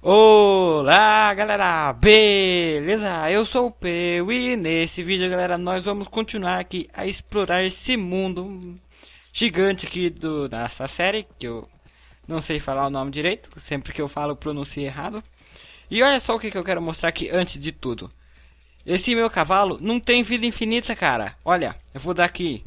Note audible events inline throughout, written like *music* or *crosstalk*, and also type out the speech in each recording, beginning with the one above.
Olá galera, beleza? Eu sou o Peu e nesse vídeo galera nós vamos continuar aqui a explorar esse mundo gigante aqui do, dessa série Que eu não sei falar o nome direito, sempre que eu falo pronuncio errado E olha só o que, que eu quero mostrar aqui antes de tudo Esse meu cavalo não tem vida infinita cara, olha, eu vou dar aqui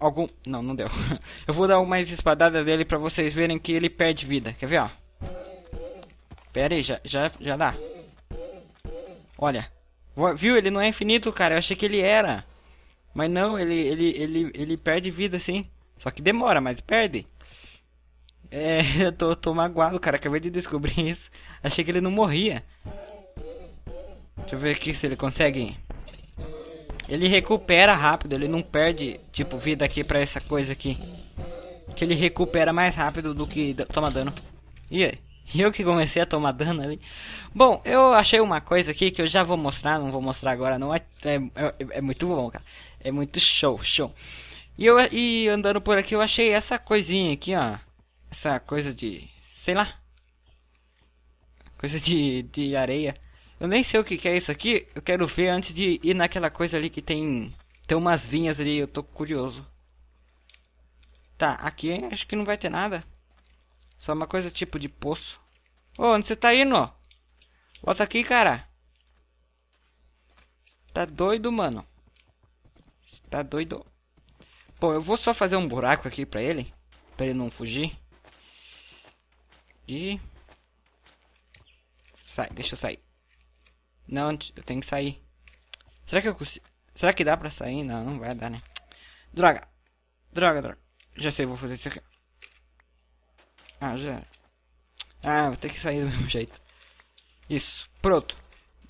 Algum... Não, não deu *laughs* Eu vou dar umas espadadas dele pra vocês verem que ele perde vida, quer ver ó Pera aí, já, já, já dá. Olha. Viu? Ele não é infinito, cara. Eu achei que ele era. Mas não, ele, ele, ele, ele perde vida, sim. Só que demora, mas perde. É, *laughs* eu tô, tô magoado, cara. Acabei de descobrir *laughs* isso. Achei que ele não morria. Deixa eu ver aqui se ele consegue. Ele recupera rápido. Ele não perde, tipo, vida aqui pra essa coisa aqui. Que ele recupera mais rápido do que toma dano. E aí? *laughs* Eu que comecei a tomar dano ali. Bom, eu achei uma coisa aqui que eu já vou mostrar, não vou mostrar agora não. É, é, é, é muito bom, cara. É muito show, show. E, eu, e andando por aqui eu achei essa coisinha aqui, ó. Essa coisa de... sei lá. Coisa de, de areia. Eu nem sei o que, que é isso aqui. Eu quero ver antes de ir naquela coisa ali que tem... Tem umas vinhas ali, eu tô curioso. Tá, aqui acho que não vai ter nada. Só uma coisa tipo de poço. Ô, onde você tá indo, ó? Volta aqui, cara. Tá doido, mano. Tá doido. Pô, eu vou só fazer um buraco aqui pra ele. Pra ele não fugir. E... Sai, deixa eu sair. Não, eu tenho que sair. Será que eu consigo... Será que dá pra sair? Não, não vai dar, né? Droga. Droga, droga. Já sei, vou fazer isso aqui. Ah, já. Ah, vou ter que sair do mesmo jeito. Isso, pronto.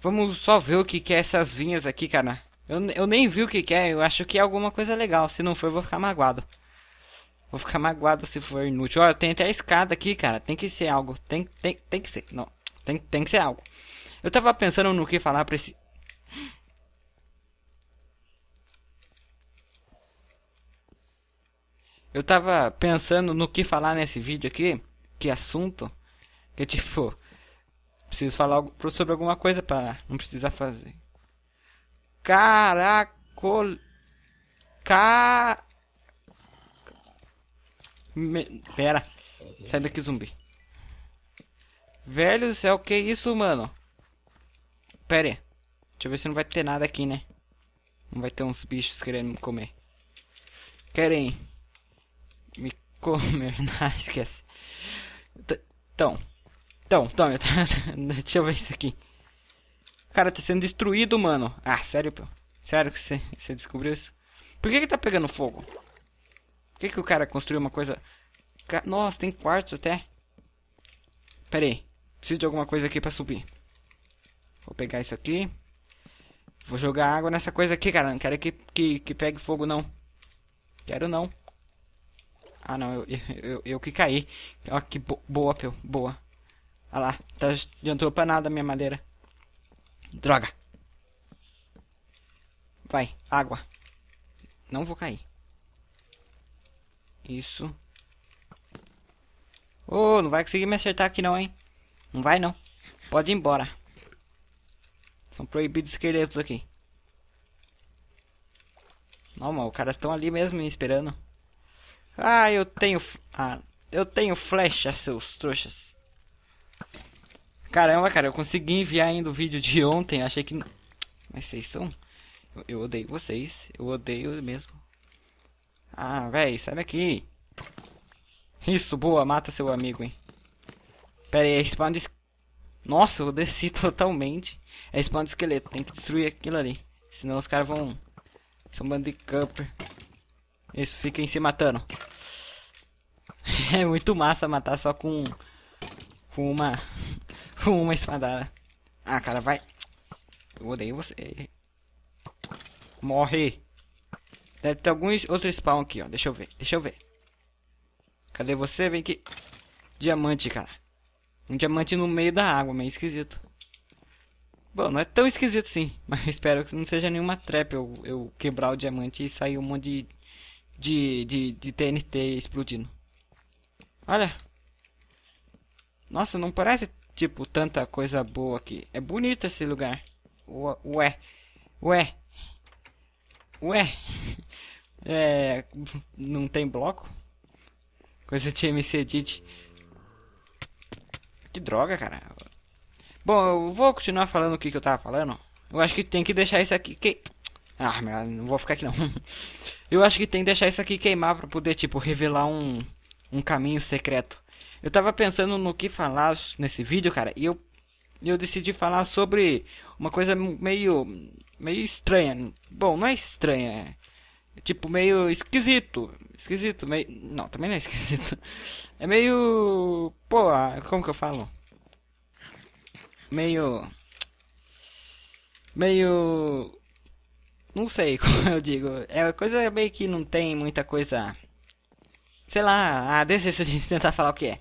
Vamos só ver o que, que é essas vinhas aqui, cara. Eu, eu nem vi o que, que é, eu acho que é alguma coisa legal. Se não for, eu vou ficar magoado. Vou ficar magoado se for inútil. Olha, tem até a escada aqui, cara. Tem que ser algo. Tem, tem, tem que ser. Não. Tem, tem que ser algo. Eu tava pensando no que falar pra esse, Eu tava pensando no que falar nesse vídeo aqui, que assunto, que tipo, preciso falar sobre alguma coisa para não precisar fazer. Caracol... Ca... Me... Pera, sai daqui zumbi. Velho céu, que isso, mano? Pera aí. Deixa eu ver se não vai ter nada aqui, né? Não vai ter uns bichos querendo me comer. Querem me comer. *laughs* Não, esquece. Então. Então, então, eu tô... *laughs* deixa eu ver isso aqui. O cara tá sendo destruído, mano. Ah, sério, pô? Sério que você descobriu isso? Por que que tá pegando fogo? Por que que o cara construiu uma coisa... Nossa, tem quartos até. Pera aí. Preciso de alguma coisa aqui pra subir. Vou pegar isso aqui. Vou jogar água nessa coisa aqui, cara. Não quero que, que, que pegue fogo, não. Quero não. Ah não, eu, eu, eu, eu que caí. Ó, que bo boa, Pel, boa. Ah lá, tá, adiantou pra nada a minha madeira. Droga. Vai, água. Não vou cair. Isso. Ô, oh, não vai conseguir me acertar aqui não, hein? Não vai não. Pode ir embora. São proibidos esqueletos aqui. Não, mano, os caras estão ali mesmo me esperando. Ah, eu tenho... Ah, eu tenho flecha, seus trouxas. Caramba, cara, eu consegui enviar ainda o vídeo de ontem. Achei que... Mas vocês são... Eu, eu odeio vocês. Eu odeio mesmo. Ah, véi, sai daqui. Isso, boa. Mata seu amigo, hein. Pera aí, é spawn de... Nossa, eu desci *laughs* totalmente. É spawn de esqueleto. Tem que destruir aquilo ali. Senão os caras vão... São bando de isso, fiquem se matando. *laughs* É muito massa matar só com... Com uma... *laughs* Com uma espadada. Ah, cara, vai. Eu odeio você. Morre. Deve ter alguns outros spawn aqui, ó. Deixa eu ver, deixa eu ver. Cadê você? Vem aqui. Diamante, cara. Um diamante no meio da água, meio esquisito. Bom, não é tão esquisito sim, *laughs* mas espero que não seja nenhuma trap eu, eu quebrar o diamante e sair um monte de de, de, de TNT explodindo. Olha. Nossa, não parece, tipo, tanta coisa boa aqui. É bonito esse lugar. Ué. Ué. Ué. *laughs* É... Não tem bloco? Coisa de MC Edit. Que droga, cara. Bom, eu vou continuar falando o que, que eu tava falando. Eu acho que tem que deixar isso aqui. Que... Ah, não vou ficar aqui não. *laughs* Eu acho que tem que deixar isso aqui queimar pra poder, tipo, revelar um, um caminho secreto. Eu tava pensando no que falar nesse vídeo, cara, e eu, eu decidi falar sobre uma coisa meio. meio estranha. Bom, não é estranha, é. Tipo, meio esquisito. Esquisito, meio. Não, também não é *laughs* esquisito. É meio. Pô, ah, como que eu falo? Meio. Meio não sei *laughs* como eu digo. É coisa meio que não tem muita coisa. Sei lá, ah, desisto *laughs* de tentar falar o que é.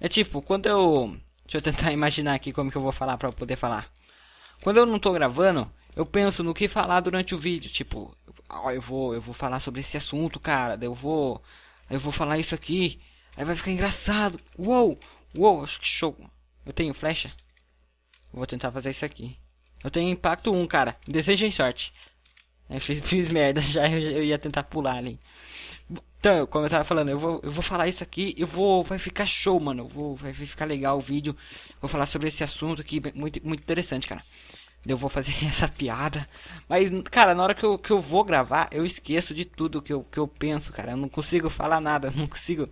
É tipo, quando eu. Deixa eu tentar *laughs* imaginar aqui como que eu vou falar pra poder falar. Quando eu não tô gravando, eu penso no que falar durante o vídeo. Tipo, ó, eu vou, eu vou falar sobre esse assunto, cara. Eu vou. Eu vou falar isso aqui. Aí vai ficar engraçado. Uou! Uou, acho que show. Eu tenho flecha? Vou tentar fazer isso aqui. Eu tenho impacto 1, cara. Desejem sorte. Eu fiz, *laughs* fiz merda, já eu, eu, ia tentar pular ali. Então, como eu tava falando, eu vou, eu vou falar isso aqui, eu vou, vai ficar show, mano. Eu vou, vai ficar legal o vídeo. Vou falar sobre esse assunto aqui, muito, muito interessante, cara. Eu vou fazer *laughs* essa piada. Mas, cara, na hora que eu, que eu vou gravar, eu esqueço de tudo que eu, que eu penso, cara. Eu não consigo falar nada, *laughs* não consigo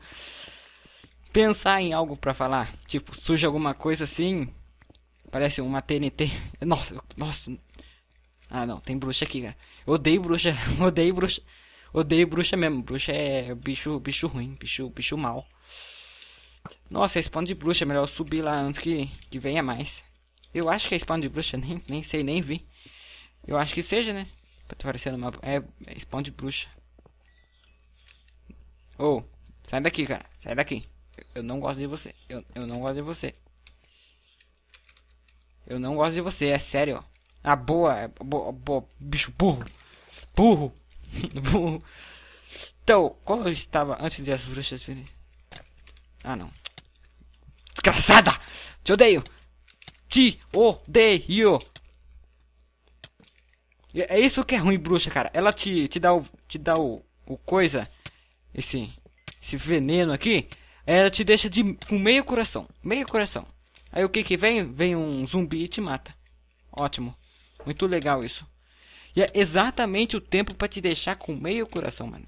pensar em algo para falar. Tipo, surge alguma coisa assim, parece uma TNT. Nossa, nossa. Ah, não, tem bruxa aqui, cara. Eu odeio bruxa, *laughs* odeio bruxa. Odeio bruxa mesmo. Bruxa é bicho, bicho ruim, bicho, bicho mal. Nossa, spawn de bruxa, é melhor subir lá antes que, que venha mais. Eu acho que é spawn de bruxa, nem, nem sei, nem vi. Eu acho que seja, né? Pra tá aparecer no É, é spawn de bruxa. Ô, oh, sai daqui, cara. Sai daqui. Eu, eu não gosto de você. Eu, eu não gosto de você. Eu não gosto de você, é sério. A boa, boa, boa bicho burro. Burro. *laughs* burro. Então, qual eu estava antes de as bruxas virem? Ah, não. Desgraçada! Te odeio! Te odeio! É isso que é ruim, bruxa, cara. Ela te, te dá o. Te dá o. O coisa. Esse. Esse veneno aqui. Ela te deixa de, com meio coração. Meio coração. Aí o que que vem? Vem um zumbi e te mata. Ótimo. Muito legal isso. E é exatamente o tempo para te deixar com meio coração, mano.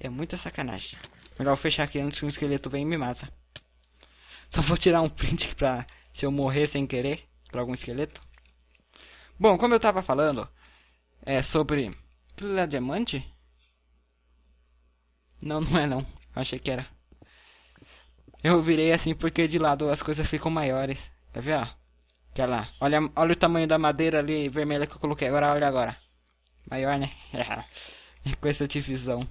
É muita sacanagem. Melhor fechar aqui antes que um esqueleto venha e me mata. Só vou tirar um print pra se eu morrer sem querer pra algum esqueleto. Bom, como eu tava falando, é sobre. Aquilo é diamante? Não, não é não. Achei que era. Eu virei assim porque de lado as coisas ficam maiores. Quer tá ver? Olha lá. Olha, olha o tamanho da madeira ali vermelha que eu coloquei. Agora olha agora. Maior, né? *laughs* Com essa divisão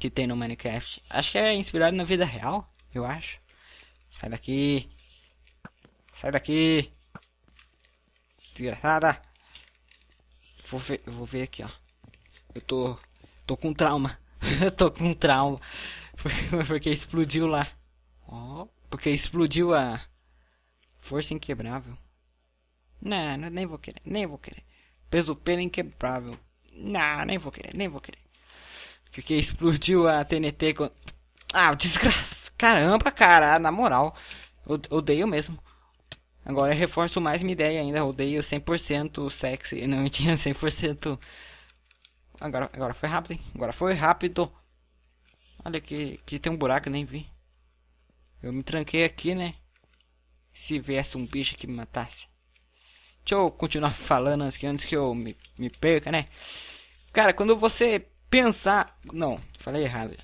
que tem no Minecraft. Acho que é inspirado na vida real, eu acho. Sai daqui. Sai daqui. Desgraçada. Vou ver, vou ver aqui, ó. Eu tô tô com trauma. *laughs* eu tô com trauma. *laughs* Porque explodiu lá. Ó, porque explodiu a Força inquebrável. Não, nem vou querer, nem vou querer. Peso pelo inquebrável. Não, nem vou querer, nem vou querer. Porque explodiu a TNT com... Ah, desgraça. Caramba, cara, na moral. Odeio mesmo. Agora reforço mais minha ideia ainda. Odeio 100% sexy. Não tinha 100%. *laughs* Agora, agora foi rápido, hein? Agora foi rápido. Olha que, que tem um buraco, nem vi. Eu me tranquei aqui, né? se viesse um bicho que me matasse. Deixa eu continuar *laughs* falando antes que, antes que eu me, me perca, né? Cara, quando você pensar. Não, falei errado.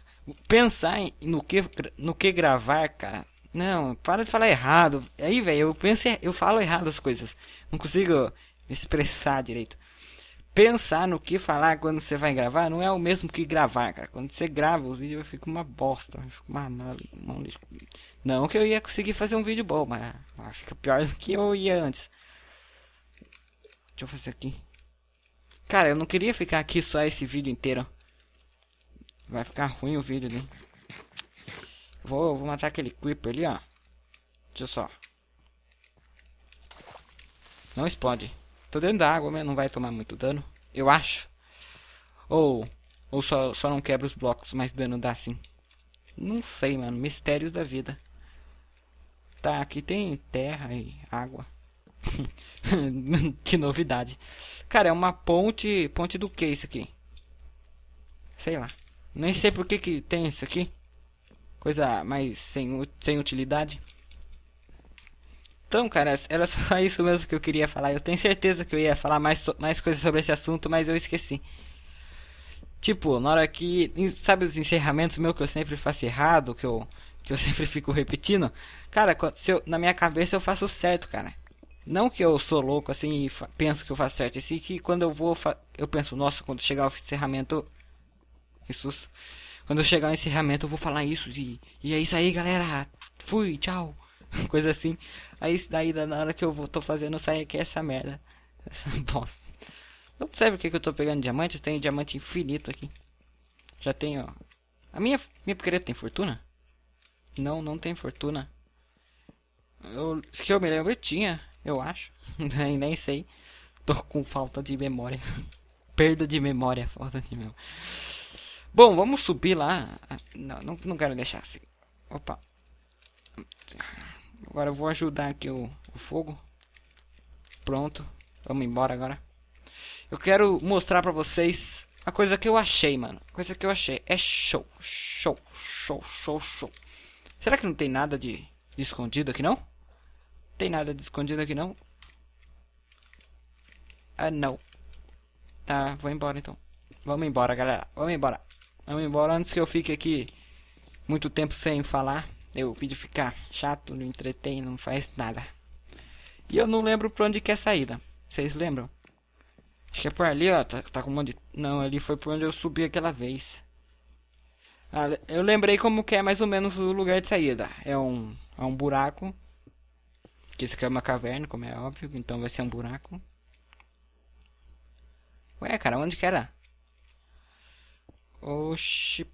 Pensar em, no, que, no que gravar, cara. Não, para de falar errado. Aí, velho, eu penso, eu falo errado as coisas. Não consigo me expressar direito pensar no que falar quando você vai gravar não é o mesmo que gravar, cara. Quando você grava, vídeo vídeos ficam uma bosta. Fica uma, uma, não que eu ia conseguir fazer um vídeo bom, mas, mas fica pior do que eu ia antes. Deixa eu fazer aqui. Cara, eu não queria ficar aqui só esse vídeo inteiro. Vai ficar ruim o vídeo, né? Vou, vou matar aquele creeper ali, ó. Deixa eu só. Não explode. Tô dentro da água, mas não vai tomar muito dano. Eu acho. Ou. Ou só, só não quebra os blocos, mas dano dá sim. Não sei, mano. Mistérios da vida. Tá, aqui tem terra e água. *laughs* que novidade. Cara, é uma ponte. Ponte do que isso aqui? Sei lá. Nem sei por que, que tem isso aqui. Coisa mais sem, sem utilidade. Então, cara, era só *laughs* isso mesmo que eu queria falar. Eu tenho certeza que eu ia falar mais, mais coisas sobre esse assunto, mas eu esqueci. Tipo, na hora que. Sabe os encerramentos meu que eu sempre faço errado, que eu, que eu *laughs* sempre fico repetindo? Cara, se eu, na minha cabeça eu faço certo, cara. Não que eu sou louco assim e penso que eu faço certo, assim sim que quando eu vou. Eu penso, nossa, quando chegar o encerramento. Jesus. Quando chegar o encerramento eu vou falar isso e, e é isso aí, galera. Fui, tchau. *laughs* coisa assim. Aí daí na hora que eu vou, tô fazendo sai aqui essa merda. *laughs* Essa bosta. Então, observe o que, que eu tô pegando diamante, eu tenho diamante infinito aqui. Já tenho, A minha, minha picareta tem fortuna? Não, não tem fortuna. Eu, que eu me lembro, eu tinha, eu acho. *laughs* nem, nem sei. Tô com falta de memória. Perda de memória, falta de memória. Bom, vamos subir lá. Ah, não, não, não quero deixar assim. Opa. Agora eu vou ajudar aqui o, o fogo. Pronto. Vamos embora agora. Eu quero mostrar pra vocês a coisa que eu achei, mano. A coisa que eu achei. É show. Show, show, show, show. Será que não tem nada de, de escondido aqui, não? Tem nada de escondido aqui, não? Ah, não. Tá, vou embora então. Vamos embora, galera. Vamos embora. Vamos embora antes que eu fique aqui muito tempo sem falar. O vídeo fica chato, não entretém, não faz nada. E eu não lembro pra onde que é a saída. Vocês lembram? Acho que é por ali, ó. Tá, tá com um monte de... Não, ali foi por onde eu subi aquela vez. Ah, eu lembrei como que é mais ou menos o lugar de saída. É um, é um buraco. Que isso aqui é uma caverna, como é óbvio. Então vai ser um buraco. Ué, cara, onde que era? Oxi.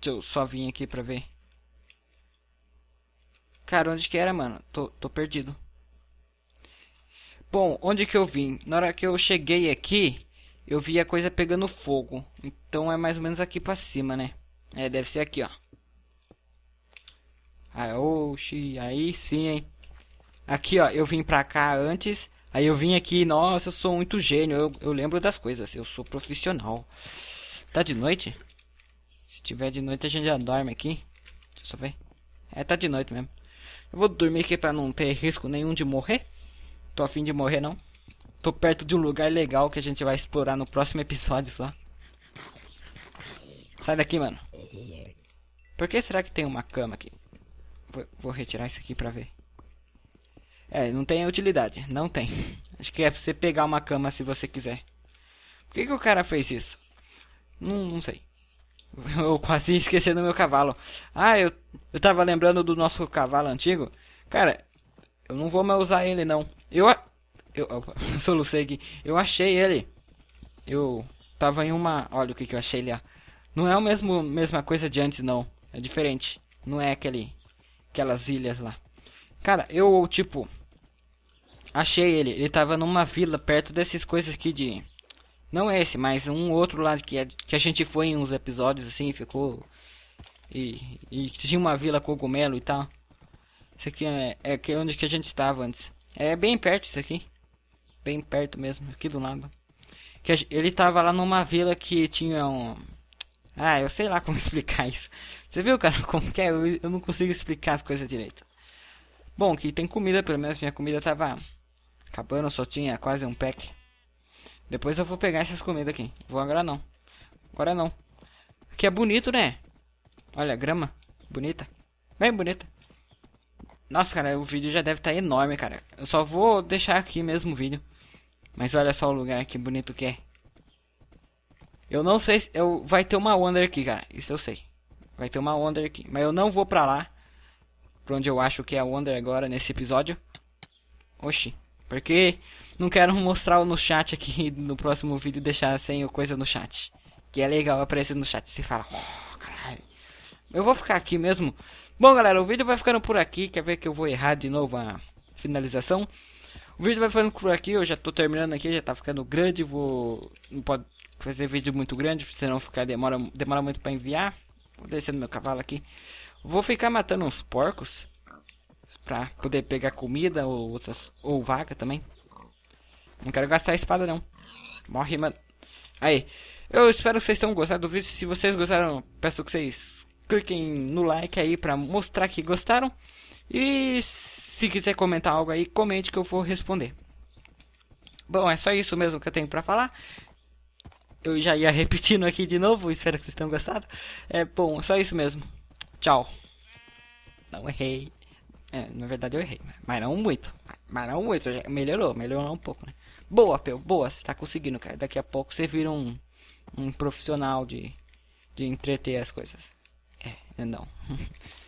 Deixa eu só vim aqui pra ver. Cara, onde que era, mano? Tô, tô perdido. Bom, onde que eu vim? Na hora que eu cheguei aqui, eu vi a coisa pegando fogo. Então é mais ou menos aqui pra cima, né? É, deve ser aqui, ó. Ah, oxi, aí sim, hein? Aqui, ó, eu vim pra cá antes. Aí eu vim aqui, nossa, eu sou muito gênio. Eu, eu lembro das coisas, eu sou profissional. Tá de noite? Se tiver de noite, a gente já dorme aqui. Deixa eu só ver. É, tá de noite mesmo. Eu vou dormir aqui pra não ter risco nenhum de morrer. Tô afim de morrer, não. Tô perto de um lugar legal que a gente vai explorar no próximo episódio só. Sai daqui, mano. Por que será que tem uma cama aqui? Vou, vou retirar isso aqui pra ver. É, não tem utilidade. Não tem. Acho que é pra você pegar uma cama se você quiser. Por que, que o cara fez isso? Não, não sei. Eu *laughs* quase esqueci do meu cavalo. Ah, eu, eu tava lembrando do nosso cavalo antigo. Cara, eu não vou mais usar ele não. Eu. Eu. Opa, *laughs* solucei aqui. Eu achei ele. Eu tava em uma. Olha o que, que eu achei lá. Não é o mesmo mesma coisa de antes não. É diferente. Não é aquele. Aquelas ilhas lá. Cara, eu tipo. Achei ele. Ele tava numa vila perto dessas coisas aqui de não esse, mas um outro lá que, é, que a gente foi em uns episódios assim, ficou. E, e tinha uma vila cogumelo e tal. Isso aqui é, é aqui onde que a gente estava antes. É bem perto isso aqui. Bem perto mesmo, aqui do lado. Que a, ele tava lá numa vila que tinha um. Ah, eu sei lá como *laughs* explicar isso. Você viu, cara, *laughs* como que é? Eu, eu não consigo explicar as coisas direito. Bom, que tem comida, pelo menos minha comida tava acabando, só tinha quase um pack. Depois eu vou pegar essas comidas aqui. Vou agora não. Agora não. Que é bonito, né? Olha, grama. Bonita. Bem bonita. Nossa, cara, o vídeo já deve estar tá enorme, cara. Eu só vou deixar aqui mesmo o vídeo. Mas olha só o lugar que bonito que é. Eu não sei se... Eu, vai ter uma onda aqui, cara. Isso eu sei. Vai ter uma onda aqui. Mas eu não vou pra lá. Pra onde eu acho que é a onda agora nesse episódio. Oxi. Porque não quero mostrar no chat aqui no próximo vídeo deixar sem coisa no chat. Que é legal aparecer no chat. Você fala, oh, caralho. Eu vou ficar aqui mesmo. Bom, galera, o vídeo vai ficando por aqui. Quer ver que eu vou errar de novo a finalização? O vídeo vai ficando por aqui. Eu já tô terminando aqui, já tá ficando grande. Vou. Não pode fazer vídeo muito grande, senão ficar demora, demora muito para enviar. Vou descendo meu cavalo aqui. Vou ficar matando uns porcos pra poder pegar comida ou outras ou vaca também. Não quero gastar a espada, não. Morre, mano. Aí. Eu espero que vocês tenham gostado do vídeo. Se vocês gostaram, peço que vocês cliquem no like aí pra mostrar que gostaram. E se quiser comentar algo aí, comente que eu vou responder. Bom, é só isso mesmo que eu tenho pra falar. Eu já ia *laughs* repetindo aqui de novo, espero que vocês tenham gostado. É bom, só isso mesmo. Tchau. Não errei. É, na verdade eu errei, mas não muito. Mas não muito, melhorou, melhorou um pouco, né? Boa, Pel, boa, você tá conseguindo, cara. Daqui a pouco você vira um, um profissional de, de entreter as coisas. É, não. *laughs*